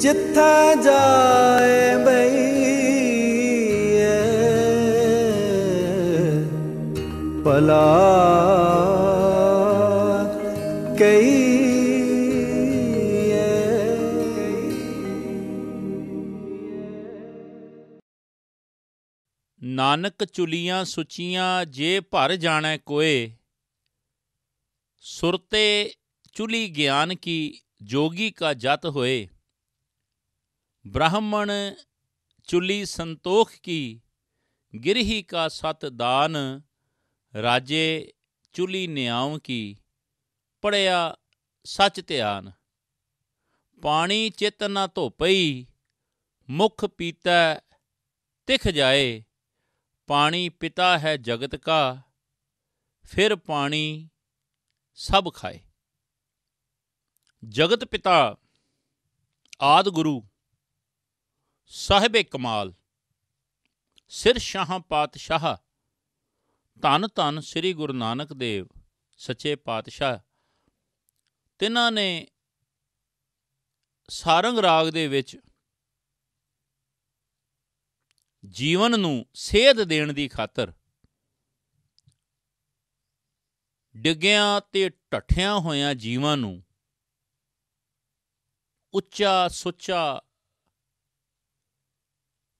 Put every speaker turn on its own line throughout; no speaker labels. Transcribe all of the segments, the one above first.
ਜਿੱਥੇ ਜਾਏ ਬਈਏ ਪਲਾ ਕਈ ਨਾਨਕ ਚੁਲੀਆਂ ਸੁਚੀਆਂ ਜੇ ਭਰ ਜਾਣਾ ਕੋਏ ਸੁਰਤੇ ਚੁਲੀ ਗਿਆਨ ਕੀ ਜੋਗੀ ਕਾ ਜਤ ਹੋਏ ब्राह्मण चुली संतोख की गिरही का सत दान राजे चुली न्याव की ਪੜਿਆ ਸੱਚ ਧਿਆਨ ਪਾਣੀ ਚਿਤ ਨਾ ਧੋਪਈ ਮੁਖ ਪੀਤਾ ਤਿਖ ਜਾਏ ਪਾਣੀ ਪਿਤਾ ਹੈ ਜਗਤ ਕਾ ਫਿਰ ਪਾਣੀ ਸਭ ਖਾਏ ਜਗਤ ਪਿਤਾ ਆਦ ਗੁਰੂ ਸਾਹਿਬੇ ਕਮਾਲ ਸਿਰ ਸ਼ਾਹ ਪਾਤਸ਼ਾਹ ਧੰਨ ਧੰਨ ਸ੍ਰੀ ਗੁਰੂ ਨਾਨਕ ਦੇਵ ਸੱਚੇ ਪਾਤਸ਼ਾਹ ਤਿਨਾਂ ਨੇ ਸਾਰੰਗ ਰਾਗ ਦੇ ਵਿੱਚ ਜੀਵਨ ਨੂੰ ਸੇਧ ਦੇਣ ਦੀ ਖਾਤਰ ਡਿੱਗਿਆਂ ਤੇ ਟੱਠਿਆਂ ਹੋਇਆਂ ਜੀਵਾਂ ਨੂੰ ਉੱਚਾ ਸੁੱਚਾ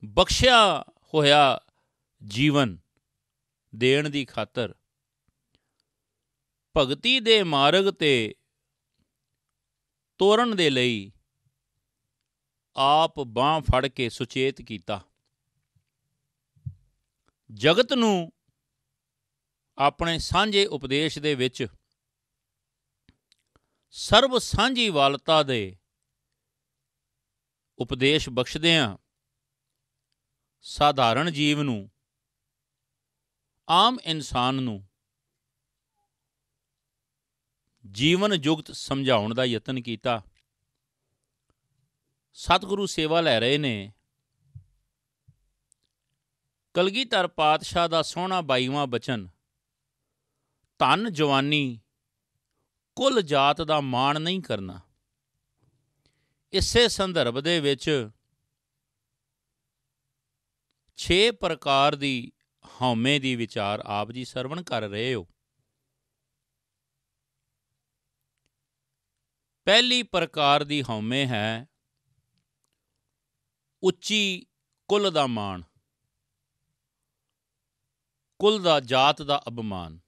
ਬਖਸ਼ਿਆ ਹੋਇਆ ਜੀਵਨ ਦੇਣ ਦੀ ਖਾਤਰ ਭਗਤੀ ਦੇ ਮਾਰਗ ਤੇ ਤੋਰਨ ਦੇ ਲਈ ਆਪ ਬਾਹ ਫੜ ਕੇ ਸੁਚੇਤ ਕੀਤਾ ਜਗਤ ਨੂੰ ਆਪਣੇ ਸਾਂਝੇ ਉਪਦੇਸ਼ ਦੇ ਵਿੱਚ ਸਰਬ ਸਾਂਝੀ ਵਾਲਤਾ ਦੇ ਉਪਦੇਸ਼ ਬਖਸ਼ਦੇ ਆਂ ਸਾਧਾਰਨ ਜੀਵ ਨੂੰ ਆਮ ਇਨਸਾਨ ਨੂੰ ਜੀਵਨ ਜੁਗਤ ਸਮਝਾਉਣ ਦਾ ਯਤਨ ਕੀਤਾ ਸਤਿਗੁਰੂ ਸੇਵਾ ਲੈ ਰਹੇ ਨੇ ਕਲਗੀਧਰ ਪਾਤਸ਼ਾਹ ਦਾ ਸੋਹਣਾ 22ਵਾਂ ਬਚਨ ਤਨ ਜਵਾਨੀ ਕੁੱਲ ਜਾਤ ਦਾ ਮਾਣ ਨਹੀਂ ਕਰਨਾ ਇਸੇ ਸੰਦਰਭ ਦੇ ਵਿੱਚ ਛੇ ਪ੍ਰਕਾਰ ਦੀ ਹਉਮੈ ਦੀ ਵਿਚਾਰ ਆਪ ਜੀ ਸਰਵਣ ਕਰ ਰਹੇ ਹੋ ਪਹਿਲੀ ਪ੍ਰਕਾਰ ਦੀ ਹਉਮੈ ਹੈ ਉੱਚੀ ਕੁੱਲ ਦਾ ਮਾਣ ਕੁੱਲ ਦਾ ਜਾਤ ਦਾ ਅਪਮਾਨ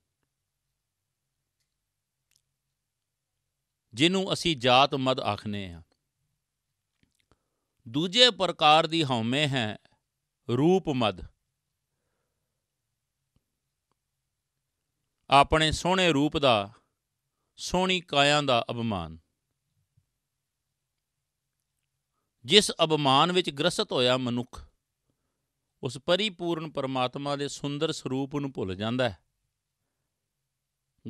ਜਿਹਨੂੰ ਅਸੀਂ ਜਾਤ ਮਦ ਆਖਨੇ ਆ ਦੂਜੇ ਪ੍ਰਕਾਰ ਦੀ ਹਉਮੈ ਹੈ ਰੂਪਮਦ ਆਪਣੇ ਸੋਹਣੇ ਰੂਪ ਦਾ ਸੋਹਣੀ ਕਾਇਆ ਦਾ ਅਪਮਾਨ ਜਿਸ ਅਪਮਾਨ ਵਿੱਚ ਗ੍ਰਸਤ ਹੋਇਆ ਮਨੁੱਖ ਉਸ ਪਰਿਪੂਰਨ ਪਰਮਾਤਮਾ ਦੇ ਸੁੰਦਰ ਸਰੂਪ ਨੂੰ ਭੁੱਲ ਜਾਂਦਾ ਹੈ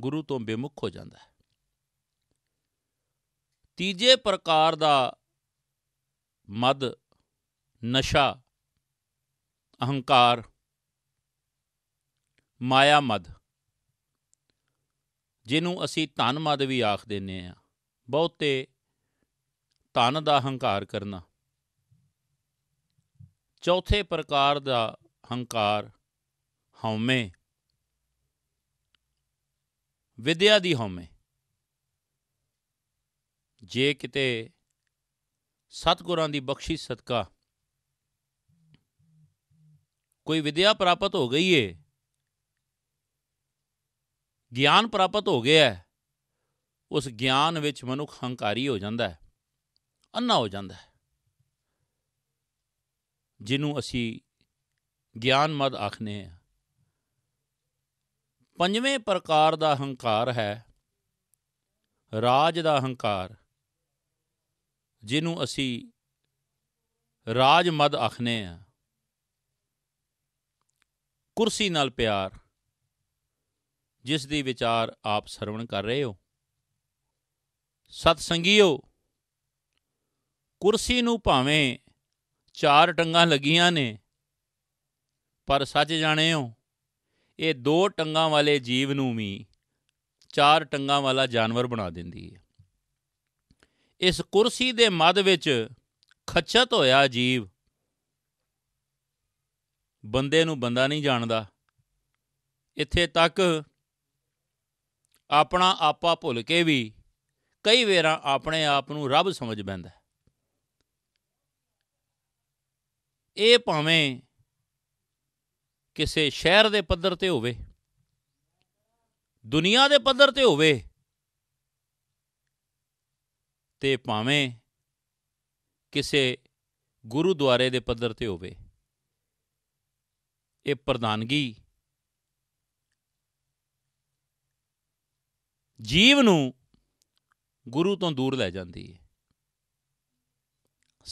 ਗੁਰੂ ਤੋਂ ਬੇਮੁਖ ਹੋ ਜਾਂਦਾ ਹੈ ਤੀਜੇ ਪ੍ਰਕਾਰ ਦਾ ਮਦ ਨਸ਼ਾ ਅਹੰਕਾਰ ਮਾਇਆ ਮਦ ਜਿਹਨੂੰ ਅਸੀਂ ਧਨ ਮਦ ਵੀ ਆਖ ਦਿੰਨੇ ਆ ਬਹੁਤੇ ਧਨ ਦਾ ਹੰਕਾਰ ਕਰਨਾ ਚੌਥੇ ਪ੍ਰਕਾਰ ਦਾ ਹੰਕਾਰ ਹਉਮੈ ਵਿਦਿਆ ਦੀ ਹਉਮੈ ਜੇ ਕਿਤੇ ਸਤਗੁਰਾਂ ਦੀ ਬਖਸ਼ਿਸ਼ ਸਦਕਾ ਕੋਈ ਵਿਦਿਆ ਪ੍ਰਾਪਤ ਹੋ ਗਈ ਏ ਗਿਆਨ ਪ੍ਰਾਪਤ ਹੋ ਗਿਆ ਹੈ ਉਸ ਗਿਆਨ ਵਿੱਚ ਮਨੁੱਖ ਹੰਕਾਰੀ ਹੋ ਜਾਂਦਾ ਹੈ ਅੰਨਾ ਹੋ ਜਾਂਦਾ ਹੈ ਜਿਹਨੂੰ ਅਸੀਂ ਗਿਆਨ ਮਦ ਆਖਨੇ ਆ ਪੰਜਵੇਂ ਪ੍ਰਕਾਰ ਦਾ ਹੰਕਾਰ ਹੈ ਰਾਜ ਦਾ ਹੰਕਾਰ ਜਿਹਨੂੰ ਅਸੀਂ ਰਾਜ ਮਦ ਆਖਨੇ ਆ ਕੁਰਸੀ ਨਾਲ ਪਿਆਰ ਜਿਸ ਦੀ ਵਿਚਾਰ ਆਪ ਸਰਵਣ ਕਰ ਰਹੇ ਹੋ ਸਤ ਸੰਗੀਓ ਕੁਰਸੀ ਨੂੰ ਭਾਵੇਂ ਚਾਰ ਟੰਗਾਂ ਲੱਗੀਆਂ ਨੇ ਪਰ ਸੱਚ ਜਾਣੇ ਹੋ ਇਹ ਦੋ ਟੰਗਾਂ ਵਾਲੇ ਜੀਵ ਨੂੰ ਵੀ ਚਾਰ ਟੰਗਾਂ ਵਾਲਾ ਜਾਨਵਰ ਬਣਾ ਦਿੰਦੀ ਹੈ ਇਸ ਕੁਰਸੀ ਦੇ ਮੱਧ ਵਿੱਚ ਖੱਛਤ ਹੋਇਆ ਜੀਵ ਬੰਦੇ ਨੂੰ ਬੰਦਾ ਨਹੀਂ ਜਾਣਦਾ ਇੱਥੇ ਤੱਕ ਆਪਣਾ ਆਪਾ ਭੁੱਲ ਕੇ ਵੀ ਕਈ ਵੇਰਾਂ ਆਪਣੇ ਆਪ ਨੂੰ ਰੱਬ ਸਮਝ ਬੈਂਦਾ ਇਹ ਭਾਵੇਂ ਕਿਸੇ ਸ਼ਹਿਰ ਦੇ ਪੱਧਰ ਤੇ ਹੋਵੇ ਦੁਨੀਆ ਦੇ ਪੱਧਰ ਤੇ ਹੋਵੇ ਤੇ ਭਾਵੇਂ ਕਿਸੇ ਗੁਰਦੁਆਰੇ ਦੇ ਪੱਧਰ ਤੇ ਹੋਵੇ ਇਹ ਪ੍ਰਦਾਨਗੀ ਜੀਵ ਨੂੰ ਗੁਰੂ ਤੋਂ ਦੂਰ ਲੈ ਜਾਂਦੀ ਹੈ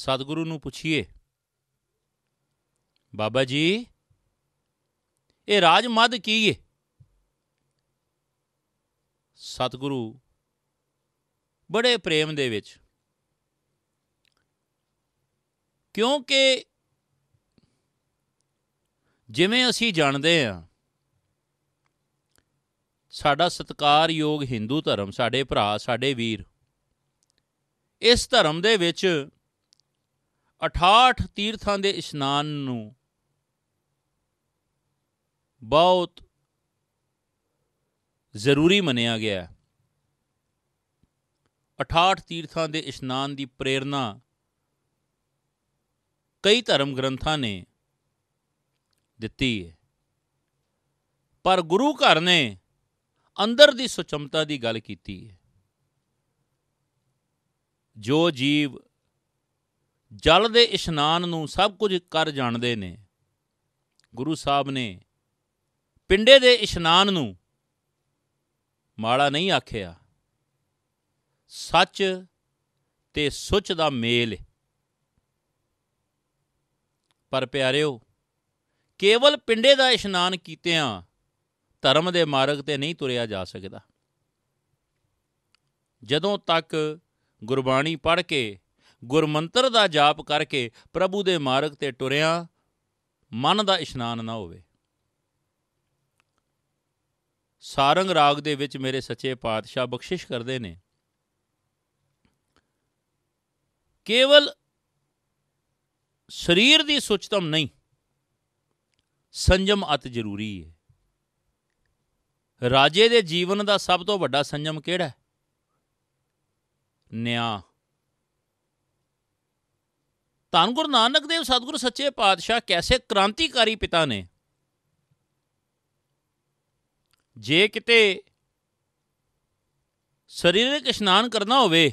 ਸਤਿਗੁਰੂ ਨੂੰ ਪੁੱਛੀਏ ਬਾਬਾ ਜੀ ਇਹ ਰਾਜ ਮਦ ਕੀ ਹੈ ਸਤਿਗੁਰੂ ਬੜੇ ਪ੍ਰੇਮ ਦੇ ਵਿੱਚ ਕਿਉਂਕਿ ਜਿਵੇਂ ਅਸੀਂ ਜਾਣਦੇ ਹਾਂ ਸਾਡਾ ਸਤਕਾਰਯੋਗ Hindu ਧਰਮ ਸਾਡੇ ਭਰਾ ਸਾਡੇ ਵੀਰ ਇਸ ਧਰਮ ਦੇ ਵਿੱਚ 68 ਤੀਰਥਾਂ ਦੇ ਇਸ਼ਨਾਨ ਨੂੰ ਬਹੁਤ ਜ਼ਰੂਰੀ ਮੰਨਿਆ ਗਿਆ ਹੈ 68 ਤੀਰਥਾਂ ਦੇ ਇਸ਼ਨਾਨ ਦੀ ਪ੍ਰੇਰਣਾ ਕਈ ਧਰਮ ਗ੍ਰੰਥਾਂ ਨੇ ਦਿੱਤੀ ਹੈ ਪਰ ਗੁਰੂ ਘਰ ਨੇ ਅੰਦਰ ਦੀ ਸੁਚਮਤਾ ਦੀ ਗੱਲ ਕੀਤੀ ਹੈ ਜੋ ਜੀਵ ਜਲ ਦੇ ਇਸ਼ਨਾਨ ਨੂੰ ਸਭ ਕੁਝ ਕਰ ਜਾਣਦੇ ਨੇ ਗੁਰੂ ਸਾਹਿਬ ਨੇ ਪਿੰਡੇ ਦੇ ਇਸ਼ਨਾਨ ਨੂੰ ਮਾੜਾ ਨਹੀਂ ਆਖਿਆ ਸੱਚ ਤੇ ਸੁੱਚ ਦਾ ਮੇਲ ਪਰ ਪਿਆਰਿਓ ਕੇਵਲ ਪਿੰਡੇ ਦਾ ਇਸ਼ਨਾਨ ਕੀਤਿਆਂ ਧਰਮ ਦੇ ਮਾਰਗ ਤੇ ਨਹੀਂ ਤੁਰਿਆ ਜਾ ਸਕਦਾ ਜਦੋਂ ਤੱਕ ਗੁਰਬਾਣੀ ਪੜ੍ਹ ਕੇ ਗੁਰਮੰਤਰ ਦਾ ਜਾਪ ਕਰਕੇ ਪ੍ਰਭੂ ਦੇ ਮਾਰਗ ਤੇ ਟੁਰਿਆ ਮਨ ਦਾ ਇਸ਼ਨਾਨ ਨਾ ਹੋਵੇ ਸਾਰੰਗ ਰਾਗ ਦੇ ਵਿੱਚ ਮੇਰੇ ਸੱਚੇ ਪਾਤਸ਼ਾਹ ਬਖਸ਼ਿਸ਼ ਕਰਦੇ ਨੇ ਕੇਵਲ ਸਰੀਰ ਦੀ ਸੁਚਤਮ ਨਹੀਂ ਸੰਜਮ ਅਤ ਜ਼ਰੂਰੀ ਹੈ ਰਾਜੇ ਦੇ ਜੀਵਨ ਦਾ ਸਭ ਤੋਂ ਵੱਡਾ ਸੰਜਮ ਕਿਹੜਾ ਹੈ ਨਿਆਂ ਗੁਰੂ ਨਾਨਕ ਦੇਵ ਸਤਿਗੁਰ ਸੱਚੇ ਪਾਤਸ਼ਾਹ ਕੈਸੇ ਕ੍ਰਾਂਤੀਕਾਰੀ ਪਿਤਾ ਨੇ ਜੇ ਕਿਤੇ ਸਰੀਰਕ ਇਸ਼ਨਾਨ ਕਰਨਾ ਹੋਵੇ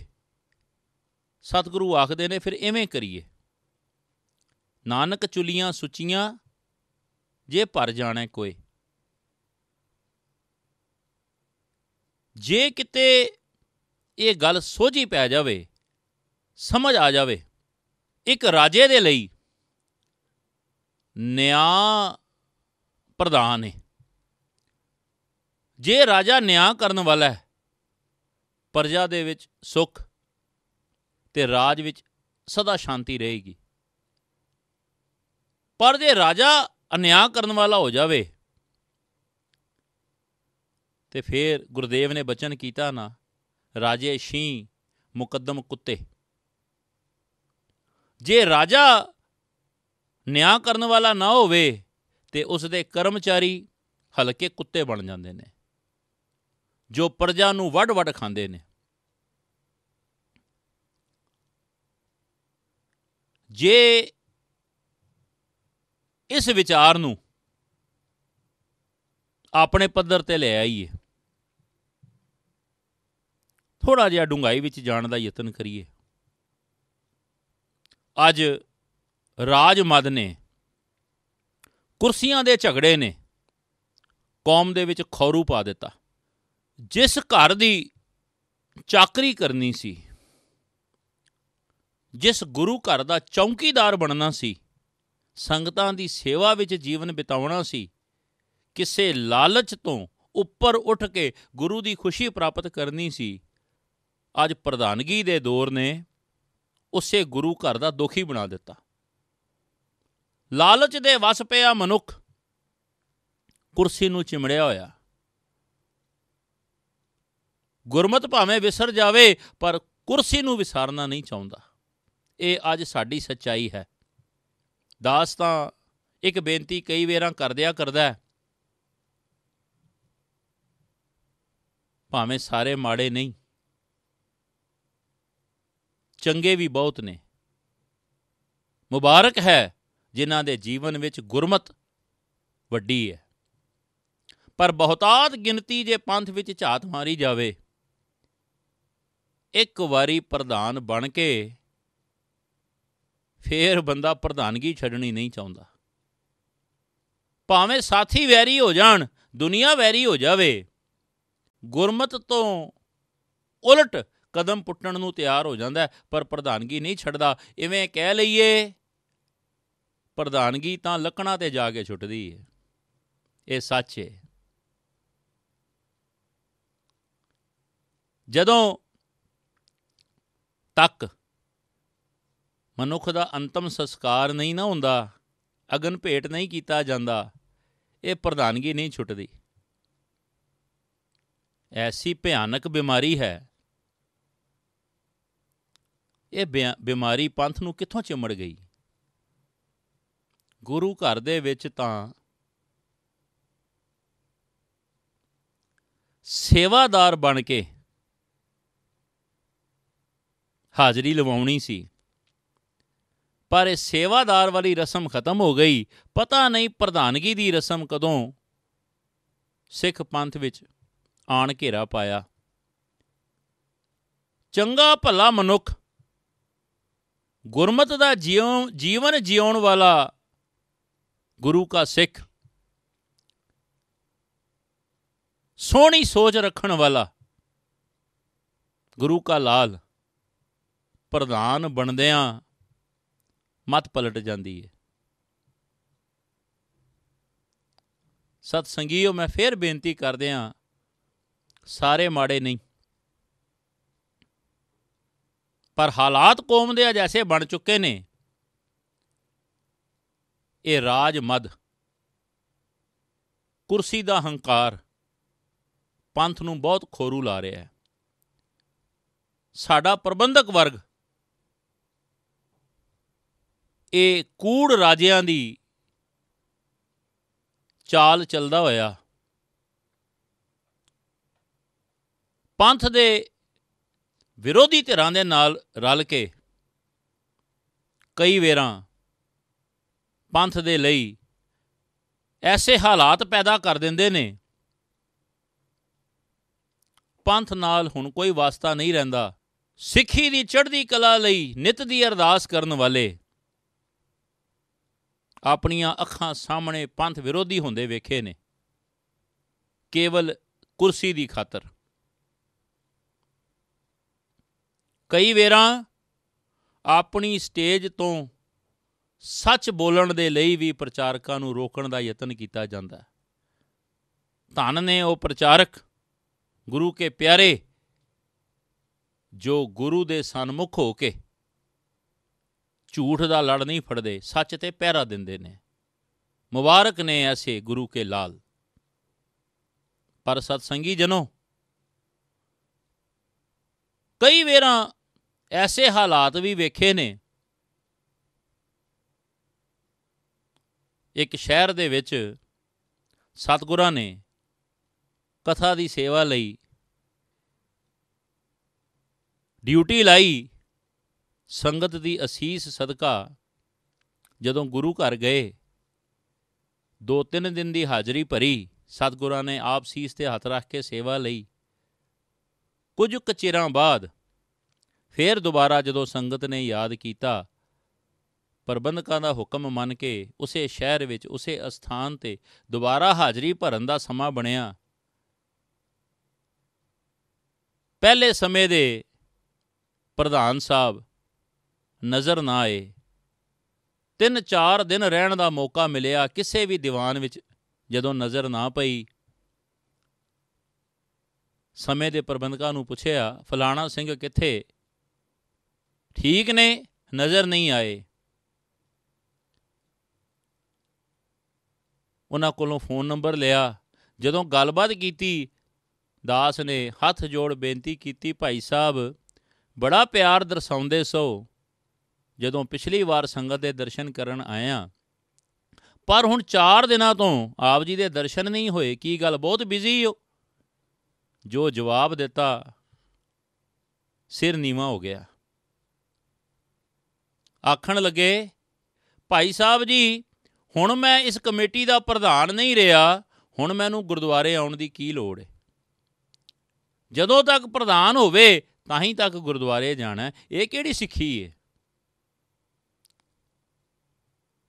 ਸਤਿਗੁਰੂ ਆਖਦੇ ਨੇ ਫਿਰ ਐਵੇਂ ਕਰੀਏ ਨਾਨਕ ਚੁਲੀਆਂ ਸੁਚੀਆਂ ਜੇ ਭਰ ਜਾਣਾ ਕੋਈ ਜੇ ਕਿਤੇ ਇਹ ਗੱਲ ਸੋਝੀ ਪੈ ਜਾਵੇ ਸਮਝ ਆ ਜਾਵੇ ਇੱਕ ਰਾਜੇ ਦੇ ਲਈ ਨਿਆਂ ਪ੍ਰਧਾਨ ਹੈ ਜੇ ਰਾਜਾ ਨਿਆਂ ਕਰਨ ਵਾਲਾ ਹੈ ਪ੍ਰਜਾ ਦੇ ਵਿੱਚ ਸੁੱਖ ਤੇ ਰਾਜ ਵਿੱਚ ਸਦਾ ਸ਼ਾਂਤੀ ਰਹੇਗੀ ਪਰ ਜੇ ਰਾਜਾ ਅਨਿਆਂ ਕਰਨ ਵਾਲਾ ਹੋ ਜਾਵੇ ਤੇ ਫਿਰ ਗੁਰਦੇਵ ਨੇ ਬਚਨ ਕੀਤਾ ਨਾ ਰਾਜੇ ਸ਼ੀ ਮੁਕੱਦਮ ਕੁੱਤੇ ਜੇ ਰਾਜਾ ਨਿਆਂ ਕਰਨ ਵਾਲਾ ਨਾ ਹੋਵੇ ਤੇ ਉਸ ਦੇ ਕਰਮਚਾਰੀ ਹਲਕੇ ਕੁੱਤੇ ਬਣ ਜਾਂਦੇ ਨੇ ਜੋ ਪ੍ਰਜਾ ਨੂੰ ਵੱਡ-ਵੱਡ ਖਾਂਦੇ ਨੇ ਜੇ ਇਸ ਵਿਚਾਰ ਨੂੰ ਆਪਣੇ ਪੱਧਰ ਤੇ ਲੈ ਆਈਏ ਥੋੜਾ ਜਿਹਾ ਡੂੰਘਾਈ ਵਿੱਚ ਜਾਣ ਦਾ ਯਤਨ ਕਰੀਏ ਅੱਜ ਰਾਜ ਮਦ ਨੇ ਕੁਰਸੀਆਂ ਦੇ ਝਗੜੇ ਨੇ ਕੌਮ ਦੇ ਵਿੱਚ ਖੌਰੂ ਪਾ ਦਿੱਤਾ ਜਿਸ ਘਰ ਦੀ ਚਾਕਰੀ ਕਰਨੀ ਸੀ ਜਿਸ ਗੁਰੂ ਘਰ ਦਾ ਚੌਂਕੀਦਾਰ ਬਣਨਾ ਸੀ ਸੰਗਤਾਂ ਦੀ ਸੇਵਾ ਵਿੱਚ ਜੀਵਨ ਬਿਤਾਉਣਾ ਸੀ ਕਿਸੇ ਲਾਲਚ ਤੋਂ ਉੱਪਰ ਉੱਠ ਕੇ ਗੁਰੂ ਦੀ ਖੁਸ਼ੀ ਪ੍ਰਾਪਤ ਕਰਨੀ ਸੀ ਅੱਜ ਪ੍ਰਧਾਨਗੀ ਦੇ ਦੌਰ ਨੇ ਉਸੇ ਗੁਰੂ ਘਰ ਦਾ ਦੁਖੀ ਬਣਾ ਦਿੱਤਾ ਲਾਲਚ ਦੇ ਵਸ ਪਿਆ ਮਨੁੱਖ ਕੁਰਸੀ ਨੂੰ ਚਿਮੜਿਆ ਹੋਇਆ ਗੁਰਮਤ ਭਾਵੇਂ ਵਿਸਰ ਜਾਵੇ ਪਰ ਕੁਰਸੀ ਨੂੰ ਵਿਸਾਰਨਾ ਨਹੀਂ ਚਾਹੁੰਦਾ ਇਹ ਅੱਜ ਸਾਡੀ ਸੱਚਾਈ ਹੈ ਦਾਸ ਤਾਂ ਇੱਕ ਬੇਨਤੀ ਕਈ ਵੇਰਾਂ ਕਰਦਿਆ ਕਰਦਾ ਭਾਵੇਂ ਸਾਰੇ ਮਾੜੇ ਨਹੀਂ ਚੰਗੇ ਵੀ ਬਹੁਤ ਨੇ ਮੁਬਾਰਕ ਹੈ ਜਿਨ੍ਹਾਂ ਦੇ ਜੀਵਨ ਵਿੱਚ ਗੁਰਮਤ ਵੱਡੀ ਹੈ ਪਰ ਬਹੁਤਾਤ ਗਿਣਤੀ ਜੇ ਪੰਥ ਵਿੱਚ ਝਾਤ ਮਾਰੀ ਜਾਵੇ ਇੱਕ ਵਾਰੀ ਪ੍ਰਧਾਨ ਬਣ ਕੇ ਫੇਰ ਬੰਦਾ ਪ੍ਰਧਾਨਗੀ ਛੱਡਣੀ ਨਹੀਂ ਚਾਹੁੰਦਾ ਭਾਵੇਂ ਸਾਥੀ ਵੈਰੀ ਹੋ ਜਾਣ ਦੁਨੀਆ ਵੈਰੀ ਹੋ ਜਾਵੇ ਗੁਰਮਤ ਤੋਂ ਉਲਟ ਕਦਮ ਪੁੱਟਣ ਨੂੰ ਤਿਆਰ ਹੋ ਜਾਂਦਾ ਪਰ ਪ੍ਰਧਾਨਗੀ ਨਹੀਂ ਛੱਡਦਾ ਇਵੇਂ ਕਹਿ ਲਈਏ ਪ੍ਰਧਾਨਗੀ ਤਾਂ ਲੱਕਣਾ ਤੇ ਜਾ ਕੇ ਛੁੱਟਦੀ ਹੈ ਇਹ ਸੱਚ ਹੈ ਜਦੋਂ ਤੱਕ ਮਨੁੱਖ ਦਾ ਅੰਤਮ ਸੰਸਕਾਰ ਨਹੀਂ ਨਾ ਹੁੰਦਾ ਅਗਨ ਭੇਟ ਨਹੀਂ ਕੀਤਾ ਜਾਂਦਾ ਇਹ ਪ੍ਰਧਾਨਗੀ ਨਹੀਂ ਛੁੱਟਦੀ ਐਸੀ ਭਿਆਨਕ ਬਿਮਾਰੀ ਹੈ ਇਹ ਬਿਮਾਰੀ ਪੰਥ ਨੂੰ ਕਿੱਥੋਂ ਚਿਮੜ ਗਈ ਗੁਰੂ ਘਰ ਦੇ ਵਿੱਚ ਤਾਂ ਸੇਵਾਦਾਰ ਬਣ ਕੇ ਹਾਜ਼ਰੀ ਲਵਾਉਣੀ ਸੀ ਪਰ ਇਹ ਸੇਵਾਦਾਰ ਵਾਲੀ ਰਸਮ ਖਤਮ ਹੋ ਗਈ ਪਤਾ ਨਹੀਂ ਪ੍ਰਧਾਨਗੀ ਦੀ ਰਸਮ ਕਦੋਂ ਸਿੱਖ ਪੰਥ ਵਿੱਚ ਆਣ ਘੇਰਾ ਪਾਇਆ ਚੰਗਾ ਭਲਾ ਮਨੁੱਖ ਗੁਰਮਤ ਦਾ ਜੀਵਨ ਜਿਉਣ ਵਾਲਾ ਗੁਰੂ ਕਾ ਸਿੱਖ ਸੋਹਣੀ ਸੋਚ ਰੱਖਣ ਵਾਲਾ ਗੁਰੂ ਕਾ ਲਾਲ ਪ੍ਰਧਾਨ ਬਣਦਿਆਂ ਮਤ ਪਲਟ ਜਾਂਦੀ ਹੈ ਸਤ ਸੰਗੀਓ ਮੈਂ ਫੇਰ ਬੇਨਤੀ ਕਰਦੇ ਆ ਸਾਰੇ ਮਾੜੇ ਨਹੀਂ ਪਰ ਹਾਲਾਤ ਕੌਮ ਦੇ ਅਜ ਐਸੇ ਬਣ ਚੁੱਕੇ ਨੇ ਇਹ ਰਾਜ ਮਦ ਕੁਰਸੀ ਦਾ ਹੰਕਾਰ ਪੰਥ ਨੂੰ ਬਹੁਤ ਖੋਰੂ ਲਾ ਰਿਹਾ ਹੈ ਸਾਡਾ ਪ੍ਰਬੰਧਕ ਵਰਗ ਇਹ ਕੂੜ ਰਾਜਿਆਂ ਦੀ ਚਾਲ ਚੱਲਦਾ ਹੋਇਆ ਪੰਥ ਦੇ ਵਿਰੋਧੀ ਧਿਰਾਂ ਦੇ ਨਾਲ ਰਲ ਕੇ ਕਈ ਵੇਰਾਂ ਪੰਥ ਦੇ ਲਈ ਐਸੇ ਹਾਲਾਤ ਪੈਦਾ ਕਰ ਦਿੰਦੇ ਨੇ ਪੰਥ ਨਾਲ ਹੁਣ ਕੋਈ ਵਾਸਤਾ ਨਹੀਂ ਰਹਿੰਦਾ ਸਿੱਖੀ ਦੀ ਚੜ੍ਹਦੀ ਕਲਾ ਲਈ ਨਿਤ ਦੀ ਅਰਦਾਸ ਕਰਨ ਵਾਲੇ ਆਪਣੀਆਂ ਅੱਖਾਂ ਸਾਹਮਣੇ ਪੰਥ ਵਿਰੋਧੀ ਹੁੰਦੇ ਵੇਖੇ ਨੇ ਕੇਵਲ ਕੁਰਸੀ ਦੀ ਖਾਤਰ ਕਈ ਵੇਰਾਂ ਆਪਣੀ ਸਟੇਜ ਤੋਂ ਸੱਚ ਬੋਲਣ ਦੇ ਲਈ ਵੀ ਪ੍ਰਚਾਰਕਾਂ ਨੂੰ ਰੋਕਣ ਦਾ ਯਤਨ ਕੀਤਾ ਜਾਂਦਾ ਹੈ ਧੰਨ ਨੇ ਉਹ ਪ੍ਰਚਾਰਕ ਗੁਰੂ ਕੇ ਪਿਆਰੇ ਜੋ ਗੁਰੂ ਦੇ ਸਨਮੁਖ ਹੋ ਕੇ ਝੂਠ ਦਾ ਲੜ ਨਹੀਂ ਫੜਦੇ ਸੱਚ ਤੇ ਪਹਿਰਾ ਦਿੰਦੇ ਨੇ ਮੁਬਾਰਕ ਨੇ ਐਸੇ ਗੁਰੂ ਕੇ ਲਾਲ ਪਰ ਸਤਸੰਗੀ ਜਨੋ ਕਈ ਵੇਰਾਂ ਐਸੇ ਹਾਲਾਤ ਵੀ ਵੇਖੇ ਨੇ ਇੱਕ ਸ਼ਹਿਰ ਦੇ ਵਿੱਚ ਸਤਗੁਰਾਂ ਨੇ ਕਥਾ ਦੀ ਸੇਵਾ ਲਈ ਡਿਊਟੀ ਲਈ ਸੰਗਤ ਦੀ ਅਸੀਸ ਸਦਕਾ ਜਦੋਂ ਗੁਰੂ ਘਰ ਗਏ ਦੋ ਤਿੰਨ ਦਿਨ ਦੀ ਹਾਜ਼ਰੀ ਭਰੀ ਸਤਗੁਰਾਂ ਨੇ ਆਪ ਸੀਸ ਤੇ ਹੱਥ ਰੱਖ ਕੇ ਸੇਵਾ ਲਈ ਕੁਝ ਕਚੇਰਾਂ ਬਾਅਦ ਫੇਰ ਦੁਬਾਰਾ ਜਦੋਂ ਸੰਗਤ ਨੇ ਯਾਦ ਕੀਤਾ ਪ੍ਰਬੰਧਕਾਂ ਦਾ ਹੁਕਮ ਮੰਨ ਕੇ ਉਸੇ ਸ਼ਹਿਰ ਵਿੱਚ ਉਸੇ ਅਸਥਾਨ ਤੇ ਦੁਬਾਰਾ ਹਾਜ਼ਰੀ ਭਰਨ ਦਾ ਸਮਾਂ ਬਣਿਆ ਪਹਿਲੇ ਸਮੇਂ ਦੇ ਪ੍ਰਧਾਨ ਸਾਹਿਬ ਨਜ਼ਰ ਨਾ ਆਏ ਤਿੰਨ ਚਾਰ ਦਿਨ ਰਹਿਣ ਦਾ ਮੌਕਾ ਮਿਲਿਆ ਕਿਸੇ ਵੀ ਦੀਵਾਨ ਵਿੱਚ ਜਦੋਂ ਨਜ਼ਰ ਨਾ ਪਈ ਸਮੇਂ ਦੇ ਪ੍ਰਬੰਧਕਾਂ ਨੂੰ ਪੁੱਛਿਆ ਫਲਾਣਾ ਸਿੰਘ ਕਿੱਥੇ ਠੀਕ ਨੇ ਨਜ਼ਰ ਨਹੀਂ ਆਏ ਉਹਨਾਂ ਕੋਲੋਂ ਫੋਨ ਨੰਬਰ ਲਿਆ ਜਦੋਂ ਗੱਲਬਾਤ ਕੀਤੀ ਦਾਸ ਨੇ ਹੱਥ ਜੋੜ ਬੇਨਤੀ ਕੀਤੀ ਭਾਈ ਸਾਹਿਬ ਬੜਾ ਪਿਆਰ ਦਰਸਾਉਂਦੇ ਸੋ ਜਦੋਂ ਪਿਛਲੀ ਵਾਰ ਸੰਗਤ ਦੇ ਦਰਸ਼ਨ ਕਰਨ ਆਇਆ ਪਰ ਹੁਣ 4 ਦਿਨਾਂ ਤੋਂ ਆਪ ਜੀ ਦੇ ਦਰਸ਼ਨ ਨਹੀਂ ਹੋਏ ਕੀ ਗੱਲ ਬਹੁਤ ਬਿਜ਼ੀ ਹੋ ਜੋ ਜਵਾਬ ਦਿੱਤਾ ਸਿਰ ਨੀਵਾ ਹੋ ਗਿਆ ਆਖਣ ਲੱਗੇ ਭਾਈ ਸਾਹਿਬ ਜੀ ਹੁਣ ਮੈਂ ਇਸ ਕਮੇਟੀ ਦਾ ਪ੍ਰਧਾਨ ਨਹੀਂ ਰਿਹਾ ਹੁਣ ਮੈਨੂੰ ਗੁਰਦੁਆਰੇ ਆਉਣ ਦੀ ਕੀ ਲੋੜ ਹੈ ਜਦੋਂ ਤੱਕ ਪ੍ਰਧਾਨ ਹੋਵੇ ਤਾਂ ਹੀ ਤੱਕ ਗੁਰਦੁਆਰੇ ਜਾਣਾ ਇਹ ਕਿਹੜੀ ਸਿੱਖੀ ਹੈ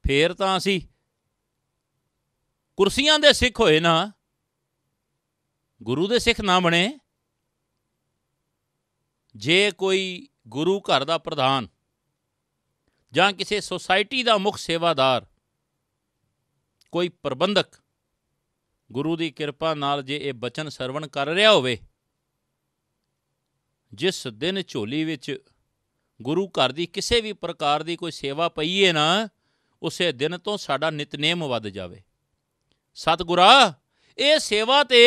ਫੇਰ ਤਾਂ ਅਸੀਂ ਕੁਰਸੀਆਂ ਦੇ ਸਿੱਖ ਹੋਏ ਨਾ ਗੁਰੂ ਦੇ ਸਿੱਖ ਨਾ ਬਣੇ ਜੇ ਕੋਈ ਗੁਰੂ ਘਰ ਦਾ ਪ੍ਰਧਾਨ ਜਾਂ ਕਿਸੇ ਸੋਸਾਇਟੀ ਦਾ ਮੁਖ ਸੇਵਾਦਾਰ ਕੋਈ ਪ੍ਰਬੰਧਕ ਗੁਰੂ ਦੀ ਕਿਰਪਾ ਨਾਲ ਜੇ ਇਹ ਬਚਨ ਸਰਵਣ ਕਰ ਰਿਹਾ ਹੋਵੇ ਜਿਸ ਦਿਨ ਝੋਲੀ ਵਿੱਚ ਗੁਰੂ ਘਰ ਦੀ ਕਿਸੇ ਵੀ ਪ੍ਰਕਾਰ ਦੀ ਕੋਈ ਸੇਵਾ ਪਈ ਹੈ ਨਾ ਉਸੇ ਦਿਨ ਤੋਂ ਸਾਡਾ ਨਿਤਨੇਮ ਵੱਧ ਜਾਵੇ ਸਤਿਗੁਰਾ ਇਹ ਸੇਵਾ ਤੇ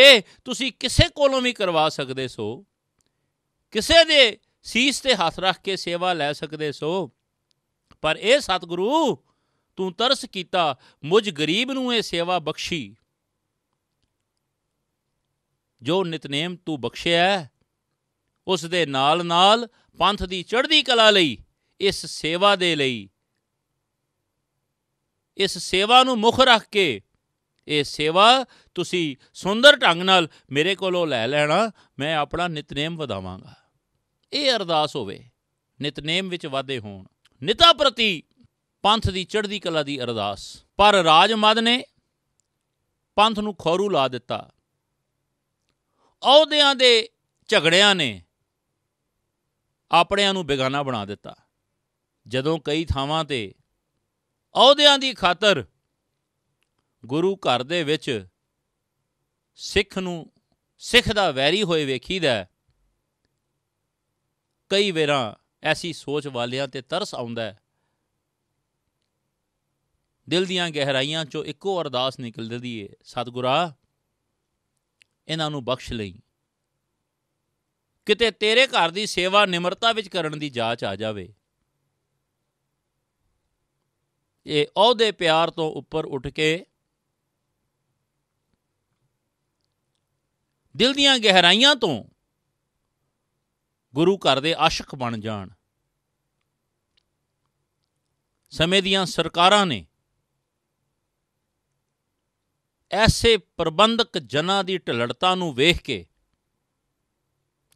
ਤੁਸੀਂ ਕਿਸੇ ਕੋਲੋਂ ਵੀ ਕਰਵਾ ਸਕਦੇ ਸੋ ਕਿਸੇ ਦੇ ਸੀਸ ਤੇ ਹੱਥ ਰੱਖ ਕੇ ਸੇਵਾ ਲੈ ਸਕਦੇ ਸੋ ਪਰ ਇਹ ਸਤਿਗੁਰੂ ਤੂੰ ਤਰਸ ਕੀਤਾ ਮੁਝ ਗਰੀਬ ਨੂੰ ਇਹ ਸੇਵਾ ਬਖਸ਼ੀ ਜੋ ਨਿਤਨੇਮ ਤੂੰ ਬਖਸ਼ਿਆ ਉਸ ਦੇ ਨਾਲ ਨਾਲ ਪੰਥ ਦੀ ਚੜ੍ਹਦੀ ਕਲਾ ਲਈ ਇਸ ਸੇਵਾ ਦੇ ਲਈ ਇਸ ਸੇਵਾ ਨੂੰ ਮੁੱਖ ਰੱਖ ਕੇ ਇਹ ਸੇਵਾ ਤੁਸੀਂ ਸੁੰਦਰ ਢੰਗ ਨਾਲ ਮੇਰੇ ਕੋਲੋਂ ਲੈ ਲੈਣਾ ਮੈਂ ਆਪਣਾ ਨਿਤਨੇਮ ਵਧਾਵਾਂਗਾ ਇਹ ਅਰਦਾਸ ਹੋਵੇ ਨਿਤਨੇਮ ਵਿੱਚ ਵਾਧੇ ਹੋਣ ਨਿਤਾ ਪ੍ਰਤੀ ਪੰਥ ਦੀ ਚੜ੍ਹਦੀ ਕਲਾ ਦੀ ਅਰਦਾਸ ਪਰ ਰਾਜਮਦ ਨੇ ਪੰਥ ਨੂੰ ਖੌਰੂ ਲਾ ਦਿੱਤਾ ਅਹੁਦਿਆਂ ਦੇ ਝਗੜਿਆਂ ਨੇ ਆਪਣਿਆਂ ਨੂੰ ਬੇਗਾਨਾ ਬਣਾ ਦਿੱਤਾ ਜਦੋਂ ਕਈ ਥਾਵਾਂ ਤੇ ਅਹੁਦਿਆਂ ਦੀ ਖਾਤਰ ਗੁਰੂ ਘਰ ਦੇ ਵਿੱਚ ਸਿੱਖ ਨੂੰ ਸਿੱਖ ਦਾ ਵੈਰੀ ਹੋਏ ਵੇਖੀਦਾ ਕਈ ਵੇਰਾਂ ਐਸੀ ਸੋਚ ਵਾਲਿਆਂ ਤੇ ਤਰਸ ਆਉਂਦਾ ਦਿਲ ਦੀਆਂ ਗਹਿਰਾਈਆਂ ਚੋਂ ਇੱਕੋ ਅਰਦਾਸ ਨਿਕਲਦੀ ਏ ਸਤਿਗੁਰਾ ਇਹਨਾਂ ਨੂੰ ਬਖਸ਼ ਲਈ ਕਿਤੇ ਤੇਰੇ ਘਰ ਦੀ ਸੇਵਾ ਨਿਮਰਤਾ ਵਿੱਚ ਕਰਨ ਦੀ ਜਾਂਚ ਆ ਜਾਵੇ ਇਹ ਅਹੁਦੇ ਪਿਆਰ ਤੋਂ ਉੱਪਰ ਉੱਠ ਕੇ ਦਿਲ ਦੀਆਂ ਗਹਿਰਾਈਆਂ ਤੋਂ ਗੁਰੂ ਘਰ ਦੇ ਆਸ਼ਿਕ ਬਣ ਜਾਣ ਸਮੇਂ ਦੀਆਂ ਸਰਕਾਰਾਂ ਨੇ ਐਸੇ ਪ੍ਰਬੰਧਕ ਜਨਾਂ ਦੀ ਢਿਲੜਤਾ ਨੂੰ ਵੇਖ ਕੇ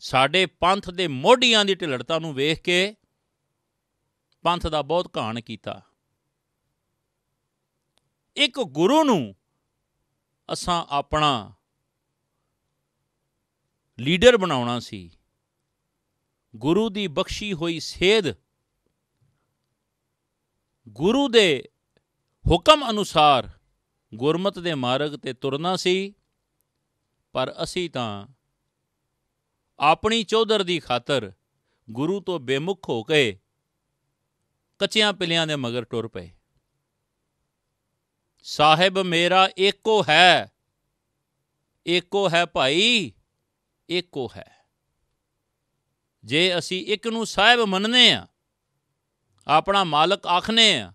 ਸਾਡੇ ਪੰਥ ਦੇ ਮੋਢੀਆਂ ਦੀ ਢਿਲੜਤਾ ਨੂੰ ਵੇਖ ਕੇ ਪੰਥ ਦਾ ਬਹੁਤ ਘਾਣ ਕੀਤਾ ਇੱਕ ਗੁਰੂ ਨੂੰ ਅਸਾਂ ਆਪਣਾ ਲੀਡਰ ਬਣਾਉਣਾ ਸੀ ਗੁਰੂ ਦੀ ਬਖਸ਼ੀ ਹੋਈ ਸੇਧ ਗੁਰੂ ਦੇ ਹੁਕਮ ਅਨੁਸਾਰ ਗੁਰਮਤ ਦੇ ਮਾਰਗ ਤੇ ਤੁਰਨਾ ਸੀ ਪਰ ਅਸੀਂ ਤਾਂ ਆਪਣੀ ਚੌਧਰ ਦੀ ਖਾਤਰ ਗੁਰੂ ਤੋਂ ਬੇਮੁਖ ਹੋ ਕੇ ਕੱਚਿਆਂ ਪਿਲਿਆਂ ਦੇ ਮਗਰ ਟੁਰ ਪਏ ਸਾਹਿਬ ਮੇਰਾ ਏਕੋ ਹੈ ਏਕੋ ਹੈ ਭਾਈ ਏਕੋ ਹੈ ਜੇ ਅਸੀਂ ਇੱਕ ਨੂੰ ਸਾਹਿਬ ਮੰਨਨੇ ਆ ਆਪਣਾ ਮਾਲਕ ਆਖਨੇ ਆ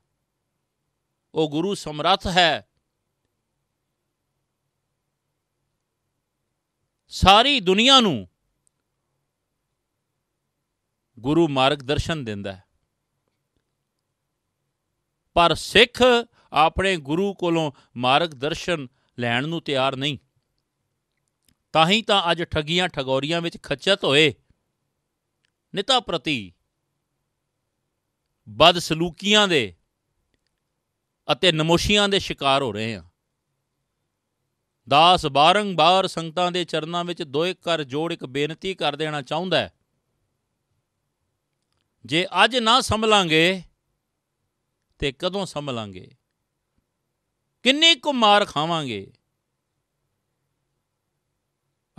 ਉਹ ਗੁਰੂ ਸਮਰੱਥ ਹੈ ਸਾਰੀ ਦੁਨੀਆ ਨੂੰ ਗੁਰੂ ਮਾਰਗ ਦਰਸ਼ਨ ਦਿੰਦਾ ਹੈ ਪਰ ਸਿੱਖ ਆਪਣੇ ਗੁਰੂ ਕੋਲੋਂ ਮਾਰਗਦਰਸ਼ਨ ਲੈਣ ਨੂੰ ਤਿਆਰ ਨਹੀਂ ਤਾਂ ਹੀ ਤਾਂ ਅੱਜ ਠਗੀਆਂ ਠਗੌਰੀਆਂ ਵਿੱਚ ਖੱਚਤ ਹੋਏ ਨਿਤਾ ਪ੍ਰਤੀ ਬਦ ਸਲੂਕੀਆਂ ਦੇ ਅਤੇ ਨਮੋਸ਼ੀਆਂ ਦੇ ਸ਼ਿਕਾਰ ਹੋ ਰਹੇ ਆ ਦਾਸ ਬਾਰੰਬਾਰ ਸੰਗਤਾਂ ਦੇ ਚਰਨਾਂ ਵਿੱਚ ਦੋਏ ਕਰ ਜੋੜ ਇੱਕ ਬੇਨਤੀ ਕਰ ਦੇਣਾ ਚਾਹੁੰਦਾ ਹੈ ਜੇ ਅੱਜ ਨਾ ਸੰਭਲਾਂਗੇ ਤੇ ਕਦੋਂ ਸੰਭਲਾਂਗੇ ਕਿੰਨੀ ਕੁ ਮਾਰ ਖਾਵਾਂਗੇ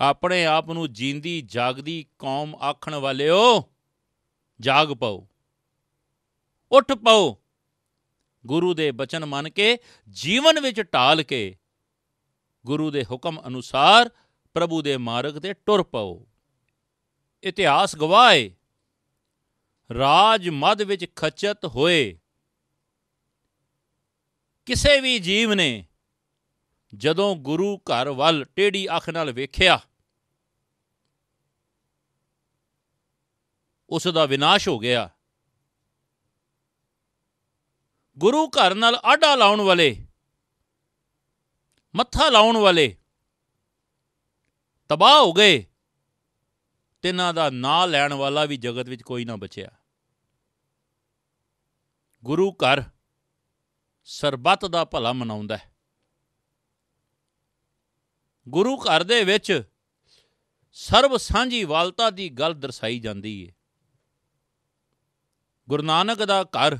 ਆਪਣੇ ਆਪ ਨੂੰ ਜੀਂਦੀ ਜਾਗਦੀ ਕੌਮ ਆਖਣ ਵਾਲਿਓ ਜਾਗ ਪਾਓ ਉੱਠ ਪਾਓ ਗੁਰੂ ਦੇ ਬਚਨ ਮੰਨ ਕੇ ਜੀਵਨ ਵਿੱਚ ਢਾਲ ਕੇ ਗੁਰੂ ਦੇ ਹੁਕਮ ਅਨੁਸਾਰ ਪ੍ਰਭੂ ਦੇ ਮਾਰਗ ਤੇ ਟੁਰ ਪਾਓ ਇਤਿਹਾਸ ਗਵਾਹ ਹੈ ਰਾਜ ਮਦ ਵਿੱਚ ਖਚਤ ਹੋਏ ਕਿਸੇ ਵੀ ਜੀਵ ਨੇ ਜਦੋਂ ਗੁਰੂ ਘਰ ਵੱਲ ਟੇੜੀ ਅੱਖ ਨਾਲ ਵੇਖਿਆ ਉਸ ਦਾ ਵਿਨਾਸ਼ ਹੋ ਗਿਆ ਗੁਰੂ ਘਰ ਨਾਲ ਆਡਾ ਲਾਉਣ ਵਾਲੇ ਮੱਥਾ ਲਾਉਣ ਵਾਲੇ ਤਬਾਹ ਹੋ ਗਏ ਤਿਨਾਂ ਦਾ ਨਾਂ ਲੈਣ ਵਾਲਾ ਵੀ ਜਗਤ ਵਿੱਚ ਕੋਈ ਨਾ ਬਚਿਆ ਗੁਰੂ ਘਰ ਸਰਬੱਤ ਦਾ ਭਲਾ ਮਨਾਉਂਦਾ ਹੈ ਗੁਰੂ ਘਰ ਦੇ ਵਿੱਚ ਸਰਬ ਸਾਂਝੀ ਵਾਲਤਾ ਦੀ ਗੱਲ ਦਰਸਾਈ ਜਾਂਦੀ ਹੈ ਗੁਰੂ ਨਾਨਕ ਦਾ ਘਰ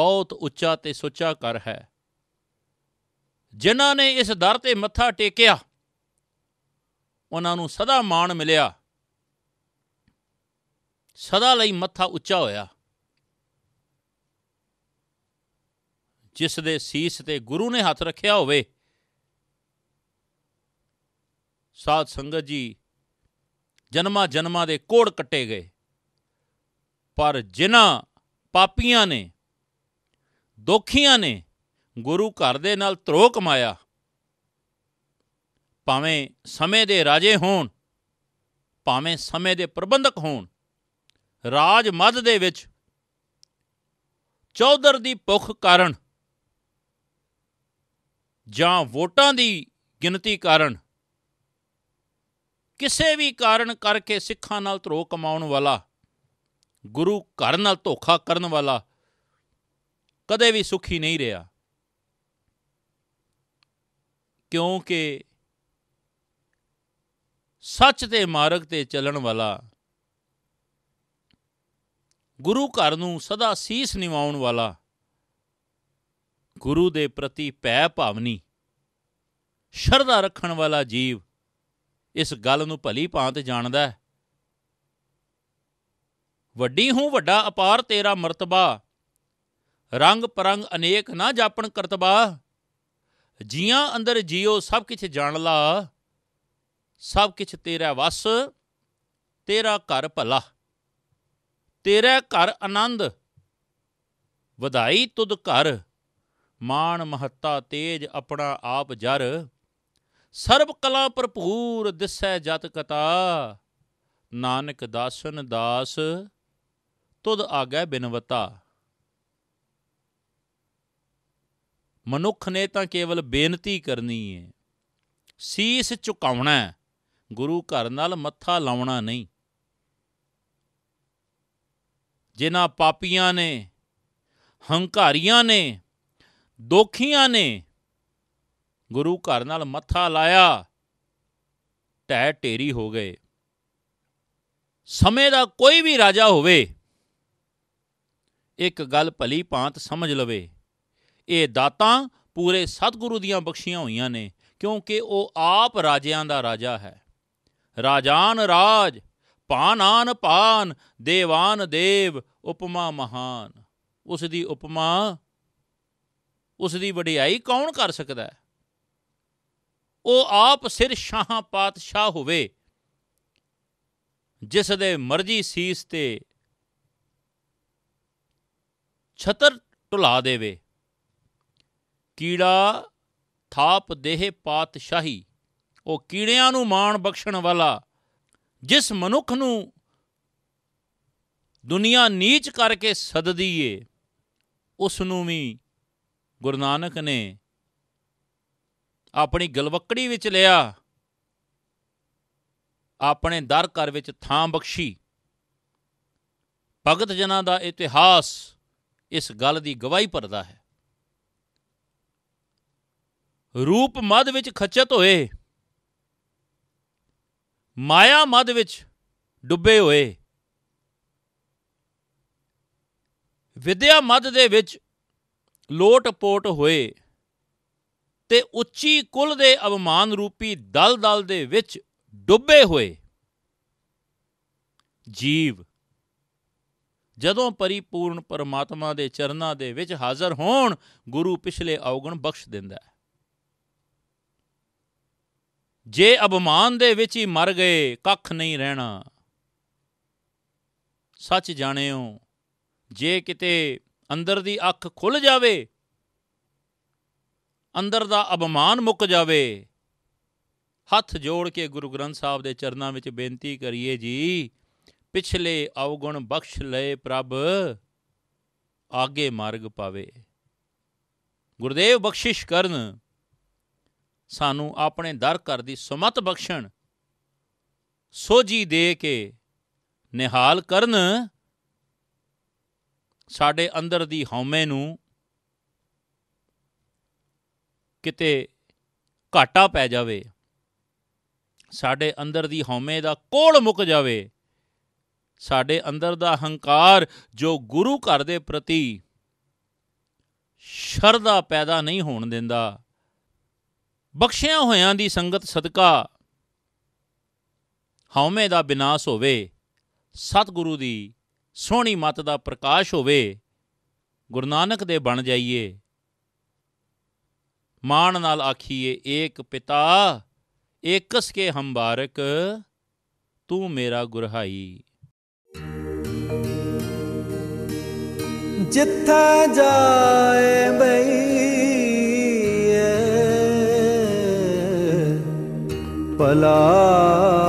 ਬਹੁਤ ਉੱਚਾ ਤੇ ਸੁੱਚਾ ਘਰ ਹੈ ਜਿਨ੍ਹਾਂ ਨੇ ਇਸ ਦਰ ਤੇ ਮੱਥਾ ਟੇਕਿਆ ਉਹਨਾਂ ਨੂੰ ਸਦਾ ਮਾਣ ਮਿਲਿਆ ਸਦਾ ਲਈ ਮੱਥਾ ਉੱਚਾ ਹੋਇਆ ਜਿਸ ਦੇ ਸੀਸ ਤੇ ਗੁਰੂ ਨੇ ਹੱਥ ਰੱਖਿਆ ਹੋਵੇ ਸਾਧ ਸੰਗਤ ਜੀ ਜਨਮਾਂ ਜਨਮਾਂ ਦੇ ਕੋੜ ਕੱਟੇ ਗਏ ਪਰ ਜਿਨ੍ਹਾਂ ਪਾਪੀਆਂ ਨੇ ਦੋਖੀਆਂ ਨੇ ਗੁਰੂ ਘਰ ਦੇ ਨਾਲ ਧਰੋ ਕਮਾਇਆ ਭਾਵੇਂ ਸਮੇਂ ਦੇ ਰਾਜੇ ਹੋਣ ਭਾਵੇਂ ਸਮੇਂ ਦੇ ਪ੍ਰਬੰਧਕ ਹੋਣ ਰਾਜ ਮੱਧ ਦੇ ਵਿੱਚ ਚੌਧਰ ਦੀ ਭੁੱਖ ਕਾਰਨ ਜਾਂ ਵੋਟਾਂ ਦੀ ਗਿਣਤੀ ਕਾਰਨ ਕਿਸੇ ਵੀ ਕਾਰਨ ਕਰਕੇ ਸਿੱਖਾਂ ਨਾਲ ਧਰੋ ਕਮਾਉਣ ਵਾਲਾ ਗੁਰੂ ਘਰ ਨਾਲ ਧੋਖਾ ਕਰਨ ਵਾਲਾ ਕਦੇ ਵੀ ਸੁਖੀ ਨਹੀਂ ਰਿਹਾ ਕਿਉਂਕਿ ਸੱਚ ਦੇ ਮਾਰਗ ਤੇ ਚੱਲਣ ਵਾਲਾ ਗੁਰੂ ਘਰ ਨੂੰ ਸਦਾ ਸੀਸ ਨਿਵਾਉਣ ਵਾਲਾ ਗੁਰੂ ਦੇ ਪ੍ਰਤੀ ਭੈ ਭਾਵਨੀ ਸ਼ਰਧਾ ਰੱਖਣ ਵਾਲਾ ਜੀਵ ਇਸ ਗੱਲ ਨੂੰ ਭਲੀ ਭਾਂਤ ਜਾਣਦਾ ਹੈ ਵੱਡੀ ਹੂੰ ਵੱਡਾ ਅਪਾਰ ਤੇਰਾ ਮਰਤਬਾ ਰੰਗ ਪਰੰਗ ਅਨੇਕ ਨਾ ਜਾਪਣ ਕਰਤਬਾ ਜੀਆਂ ਅੰਦਰ ਜਿਉ ਸਭ ਕੁਝ ਜਾਣ ਲਾ ਸਭ ਕੁਝ ਤੇਰਾ ਵਸ ਤੇਰਾ ਘਰ ਭਲਾ ਤੇਰਾ ਘਰ ਆਨੰਦ ਵਧਾਈ ਤੁਧ ਘਰ ਮਾਣ ਮਹੱਤਾ ਤੇਜ ਆਪਣਾ ਆਪ ਜਰ ਸਰਬ ਕਲਾ ਭਰਪੂਰ ਦਿਸੈ ਜਤ ਕਤਾ ਨਾਨਕ ਦਾਸਨ ਦਾਸ ਤੁਧ ਆਗੈ ਬਿਨਵਤਾ ਮਨੁੱਖ ਨੇ ਤਾਂ ਕੇਵਲ ਬੇਨਤੀ ਕਰਨੀ ਹੈ ਸੀਸ ਝੁਕਾਉਣਾ ਗੁਰੂ ਘਰ ਨਾਲ ਮੱਥਾ ਲਾਉਣਾ ਨਹੀਂ ਜਿਨ੍ਹਾਂ ਪਾਪੀਆਂ ਨੇ ਹੰਕਾਰੀਆਂ ਨੇ ਦੋਖੀਆਂ ਨੇ ਗੁਰੂ ਘਰ ਨਾਲ ਮੱਥਾ ਲਾਇਆ ਟਹਿ ਢੇਰੀ ਹੋ ਗਏ ਸਮੇਂ ਦਾ ਕੋਈ ਵੀ ਰਾਜਾ ਹੋਵੇ ਇੱਕ ਗੱਲ ਭਲੀ ਭਾਂਤ ਸਮਝ ਲਵੇ ਇਹ ਦਾਤਾ ਪੂਰੇ ਸਤਿਗੁਰੂ ਦੀਆਂ ਬਖਸ਼ੀਆਂ ਹੋਈਆਂ ਨੇ ਕਿਉਂਕਿ ਉਹ ਆਪ ਰਾਜਿਆਂ ਦਾ ਰਾਜਾ ਹੈ ਰਾਜਾਨ ਰਾਜ ਪਾਨਾਨ ਪਾਨ ਦੇਵਾਨ ਦੇਵ ਉਪਮਾ ਮਹਾਨ ਉਸ ਦੀ ਉਪਮਾ ਉਸ ਦੀ ਵਡਿਆਈ ਕੌਣ ਕਰ ਸਕਦਾ ਹੈ ਉਹ ਆਪ ਸਿਰ ਸ਼ਾਹਾਂ ਪਾਤਸ਼ਾਹ ਹੋਵੇ ਜਿਸ ਦੇ ਮਰਜ਼ੀ ਸੀਸ ਤੇ ਛਤਰ ਟੁਲਾ ਦੇਵੇ ਕੀੜਾ ਥਾਪ ਦੇਹ ਪਾਤਸ਼ਾਹੀ ਉਹ ਕੀੜਿਆਂ ਨੂੰ ਮਾਣ ਬਖਸ਼ਣ ਵਾਲਾ ਜਿਸ ਮਨੁੱਖ ਨੂੰ ਦੁਨੀਆ ਨੀਚ ਕਰਕੇ ਸਦਦੀ ਏ ਉਸ ਨੂੰ ਵੀ ਗੁਰੂ ਨਾਨਕ ਨੇ ਆਪਣੀ ਗਲਵਕੜੀ ਵਿੱਚ ਲਿਆ ਆਪਣੇ ਦਰ ਘਰ ਵਿੱਚ ਥਾਂ ਬਖਸ਼ੀ ਭਗਤ ਜਨਾਂ ਦਾ ਇਤਿਹਾਸ ਇਸ ਗੱਲ ਦੀ ਗਵਾਹੀ ਭਰਦਾ ਹੈ ਰੂਪ ਮਦ ਵਿੱਚ ਖਚਤ ਹੋਏ ਮਾਇਆ ਮਦ ਵਿੱਚ ਡੁੱਬੇ ਹੋਏ ਵਿਦਿਆ ਮਦ ਦੇ ਵਿੱਚ ਲੋਟਪੋਟ ਹੋਏ ਤੇ ਉੱਚੀ ਕੁਲ ਦੇ ਅਵਮਾਨ ਰੂਪੀ ਦਲਦਲ ਦੇ ਵਿੱਚ ਡੁੱਬੇ ਹੋਏ ਜੀਵ ਜਦੋਂ ਪਰਿਪੂਰਨ ਪਰਮਾਤਮਾ ਦੇ ਚਰਨਾਂ ਦੇ ਵਿੱਚ ਹਾਜ਼ਰ ਹੋਣ ਗੁਰੂ ਪਿਛਲੇ ਔਗਣ ਬਖਸ਼ ਦਿੰਦਾ ਹੈ ਜੇ ਅਪਮਾਨ ਦੇ ਵਿੱਚ ਹੀ ਮਰ ਗਏ ਕੱਖ ਨਹੀਂ ਰਹਿਣਾ ਸੱਚ ਜਾਣਿਓ ਜੇ ਕਿਤੇ ਅੰਦਰ ਦੀ ਅੱਖ ਖੁੱਲ ਜਾਵੇ ਅੰਦਰ ਦਾ ਅਪਮਾਨ ਮੁੱਕ ਜਾਵੇ ਹੱਥ ਜੋੜ ਕੇ ਗੁਰੂ ਗ੍ਰੰਥ ਸਾਹਿਬ ਦੇ ਚਰਨਾਂ ਵਿੱਚ ਬੇਨਤੀ ਕਰੀਏ ਜੀ ਪਿਛਲੇ ਔਗੁਣ ਬਖਸ਼ ਲਏ ਪ੍ਰਭ ਆਗੇ ਮਾਰਗ ਪਾਵੇ ਗੁਰਦੇਵ ਬਖਸ਼ਿਸ਼ ਕਰਨ ਸਾਨੂੰ ਆਪਣੇ ਦਰ ਘਰ ਦੀ ਸਮਤ ਬਖਸ਼ਣ ਸੋਜੀ ਦੇ ਕੇ ਨਿਹਾਲ ਕਰਨ ਸਾਡੇ ਅੰਦਰ ਦੀ ਹਉਮੈ ਨੂੰ ਕਿਤੇ ਘਾਟਾ ਪੈ ਜਾਵੇ ਸਾਡੇ ਅੰਦਰ ਦੀ ਹਉਮੈ ਦਾ ਕੋਲ ਮੁੱਕ ਜਾਵੇ ਸਾਡੇ ਅੰਦਰ ਦਾ ਹੰਕਾਰ ਜੋ ਗੁਰੂ ਘਰ ਦੇ ਪ੍ਰਤੀ ਸ਼ਰਧਾ ਪੈਦਾ ਨਹੀਂ ਹੋਣ ਦਿੰਦਾ ਬਖਸ਼ਿਆ ਹੋਇਆਂ ਦੀ ਸੰਗਤ ਸਦਕਾ ਹਉਮੈ ਦਾ ਬినాਸ਼ ਹੋਵੇ ਸਤਿਗੁਰੂ ਦੀ ਸੋਹਣੀ ਮਤ ਦਾ ਪ੍ਰਕਾਸ਼ ਹੋਵੇ ਗੁਰੂ ਨਾਨਕ ਦੇ ਬਣ ਜਾਈਏ ਮਾਣ ਨਾਲ ਆਖੀਏ ਏਕ ਪਿਤਾ ਏਕਸ ਕੇ ਹੰਬਾਰਕ ਤੂੰ ਮੇਰਾ ਗੁਰਹਾਈ ਜਿੱਥੇ ਜਾਏ ਬਈਏ ਪਲਾ